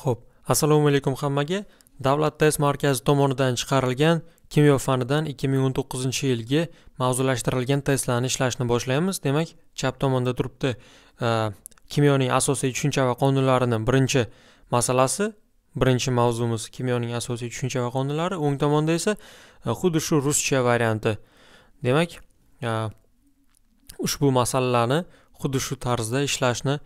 Xo'p, assalomu alaykum hammaga. Davlat test markazi tomonidan chiqarilgan kimyo fanidan 2019-yilgi mavzulashtirilgan testlarni ishlashni boshlaymiz. Demak, chap tomonda turibdi kimyoning asosiy tushuncha va qonunlarini birinchi masalasi, birinchi mavzumiz kimyoning asosiy tushuncha va qonunlari, o'ng tomonda esa e, xuddi shu ruscha varianti. Demak, e, ushbu masalalarni xuddi shu tarzda ishlashni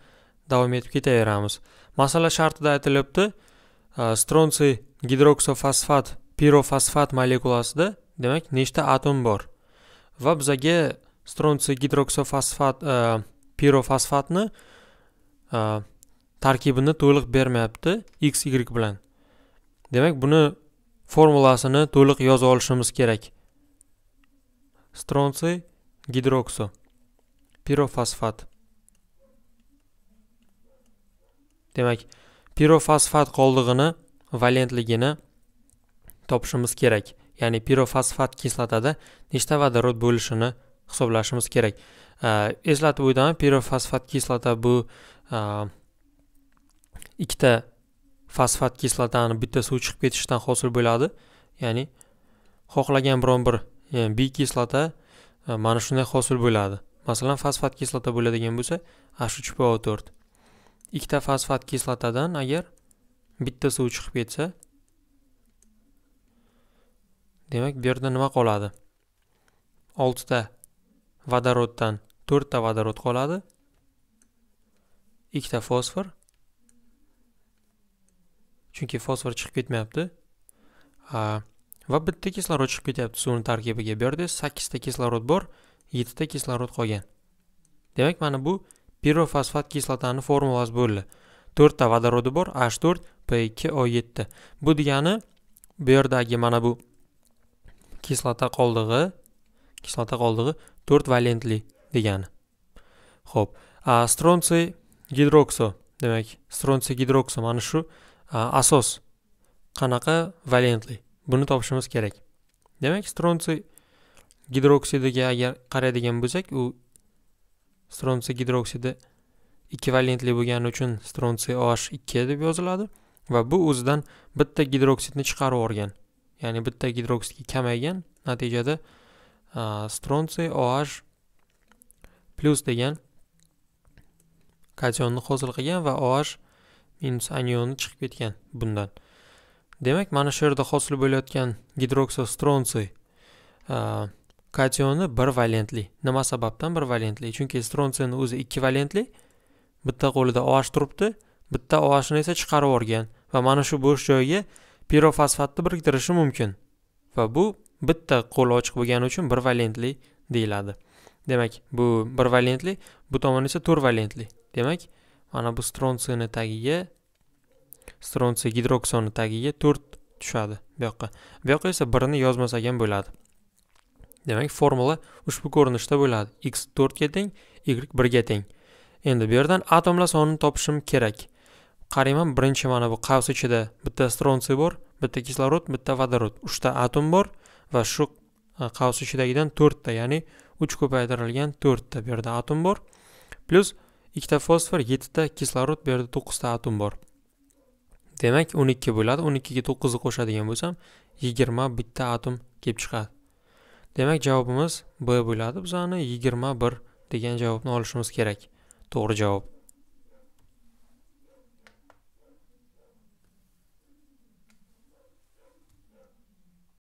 davom etib ketaveramiz. masala shartida aytilibdi e, stronsiy gidroksofosfat pirofosfat molekulasida demak nechta atom bor va bizaga stronsiy gidroksofosfat e, pirofosfatni e, tarkibini to'liq bermayapti x y bilan demak buni formulasini to'liq yozib olishimiz kerak stronsiy gidrokso pirofosfat demak pirofosfat qoldig'ini valentligini topishimiz kerak ya'ni pirofosfat kislotada nechta vodorod bo'lishini hisoblashimiz kerak eslatib o'taman pirofosfat kislota bu e, ikkita fosfat kislotani bitta suv chiqib ketishidan hosil bo'ladi ya'ni xohlagan biron bir e, bi kislota e, mana shunday hosil bo'ladi masalan fosfat kislota bo'ladigan bo'lsa h uch po to'rt ikkita fosfat kislotadan agar bitta suv chiqib ketsa demak bu yerda nima qoladi oltita vodoroddan to'rtta vodorod qoladi ikkita fosfor chunki fosfor chiqib ketmayapti va bitta kislorod chiqib ketyapti suvni tarkibiga bu yerda sakkizta kislorod bor yettita kislorod qolgan demak mana bu pirofosfat kislotani formulasi bo'ldi to'rtta vodorodi bor h to'rt p ikki o yetti bu degani bu yerdagi mana bu kislota qoldig'i kislota qoldig'i to'rt valentli degani ho'p stronsiy gidrokso demak stronsiy gidrokso mana shu asos qanaqa valentli buni topishimiz kerak demak stronsiy gidroksidiga agar qaraydigan bo'lsak u stronsiy gidroksidi ekvivalentli bo'lgani uchun stronsiy OH2 deb yoziladi va bu o'zidan bitta gidroksidni chiqarib yuborgan. Ya'ni bitta gidroksidga kamaygan, natijada stronsiy OH plus degan kationni hosil qilgan va OH minus anionni chiqib ketgan bundan. Demak, mana shu yerda hosil bo'layotgan gidroksostronsiy kationi bir valentli nima sababdan bir valentli chunki stronsiyni o'zi ikki valentli bitta qo'lida oh turibdi bitta ohni esa chiqarib yuborgan va mana shu bo'sh joyga pirofosfatni biriktirishi mumkin va bu bitta qo'l ochiq bo'lgani uchun bir valentli deyiladi demak bu bir valentli bu tomoni esa to'rt valentli demak mana bu stronsiyni tagiga stronsiy gidroksoni tagiga to'rt tushadi bu yoqqa bu yoqqa esa birini yozmasak ham bo'ladi demak formula ushbu ko'rinishda bo'ladi x 4 ga teng y 1 ga teng endi bu yerdan atomlar sonini topishim kerak qarayman birinchi mana bu qavs ichida bitta stronsiy bor bitta kislorod bitta vodorod uchta atom bor va shu e, qavs ichidagidan to'rtta ya'ni uch ko'paytirilgan to'rtta bu yerda atom bor plyus ikkita fosfor yettita kislorod bu yerda to'qqizta atom bor demak o'n ikki bo'ladi o'n ikkiga to'qqizni qo'shadigan bo'lsam yigirma bitta atom kelib chiqadi demak javobimiz b bo'ladi bizani 21 degan javobni olishimiz kerak to'g'ri javob